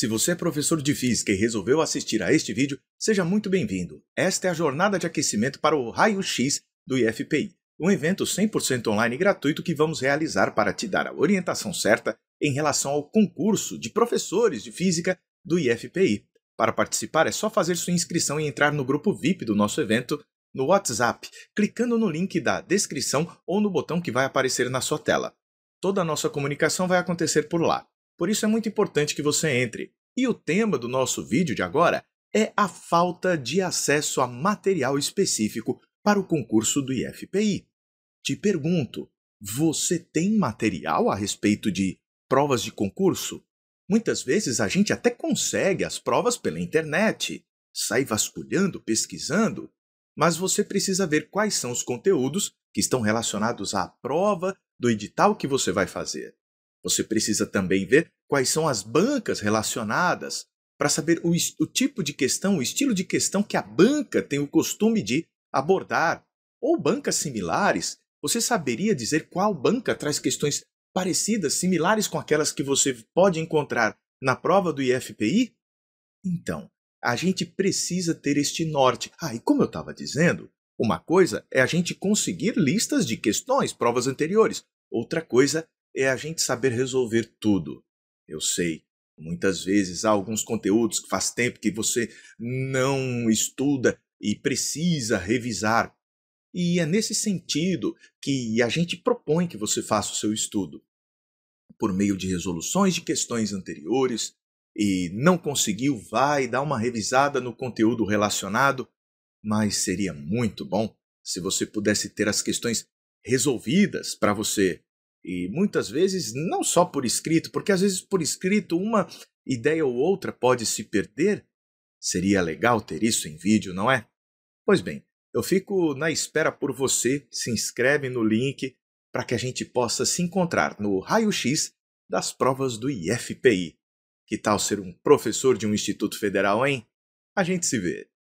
Se você é professor de física e resolveu assistir a este vídeo, seja muito bem-vindo. Esta é a jornada de aquecimento para o Raio X do IFPI, um evento 100% online gratuito que vamos realizar para te dar a orientação certa em relação ao concurso de professores de física do IFPI. Para participar é só fazer sua inscrição e entrar no grupo VIP do nosso evento no WhatsApp, clicando no link da descrição ou no botão que vai aparecer na sua tela. Toda a nossa comunicação vai acontecer por lá por isso é muito importante que você entre. E o tema do nosso vídeo de agora é a falta de acesso a material específico para o concurso do IFPI. Te pergunto, você tem material a respeito de provas de concurso? Muitas vezes a gente até consegue as provas pela internet, sai vasculhando, pesquisando, mas você precisa ver quais são os conteúdos que estão relacionados à prova do edital que você vai fazer. Você precisa também ver quais são as bancas relacionadas para saber o, o, tipo de questão, o estilo de questão que a banca tem o costume de abordar. Ou bancas similares, você saberia dizer qual banca traz questões parecidas, similares com aquelas que você pode encontrar na prova do IFPI? Então, a gente precisa ter este norte. Ah, e como eu estava dizendo, uma coisa é a gente conseguir listas de questões, provas anteriores. Outra coisa é a gente saber resolver tudo. Eu sei, muitas vezes há alguns conteúdos que faz tempo que você não estuda e precisa revisar. E é nesse sentido que a gente propõe que você faça o seu estudo. Por meio de resoluções de questões anteriores, e não conseguiu, vai dar uma revisada no conteúdo relacionado, mas seria muito bom se você pudesse ter as questões resolvidas para você e muitas vezes não só por escrito, porque às vezes por escrito uma ideia ou outra pode se perder. Seria legal ter isso em vídeo, não é? Pois bem, eu fico na espera por você, se inscreve no link para que a gente possa se encontrar no raio-x das provas do IFPI. Que tal ser um professor de um instituto federal, hein? A gente se vê.